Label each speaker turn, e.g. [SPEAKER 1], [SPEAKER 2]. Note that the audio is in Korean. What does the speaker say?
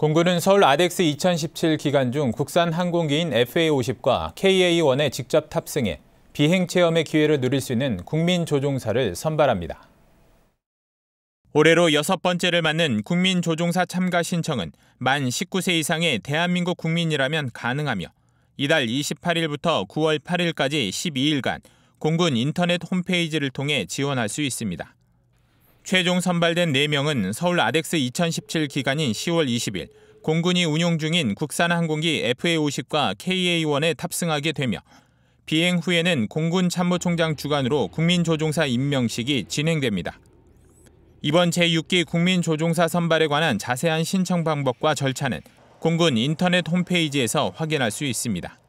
[SPEAKER 1] 공군은 서울 아덱스 2017 기간 중 국산 항공기인 FA50과 KA1에 직접 탑승해 비행 체험의 기회를 누릴 수 있는 국민 조종사를 선발합니다. 올해로 여섯 번째를 맞는 국민 조종사 참가 신청은 만 19세 이상의 대한민국 국민이라면 가능하며 이달 28일부터 9월 8일까지 12일간 공군 인터넷 홈페이지를 통해 지원할 수 있습니다. 최종 선발된 4명은 서울 아덱스 2017 기간인 10월 20일 공군이 운용 중인 국산 항공기 FA-50과 KA-1에 탑승하게 되며 비행 후에는 공군 참모총장 주관으로 국민조종사 임명식이 진행됩니다. 이번 제6기 국민조종사 선발에 관한 자세한 신청 방법과 절차는 공군 인터넷 홈페이지에서 확인할 수 있습니다.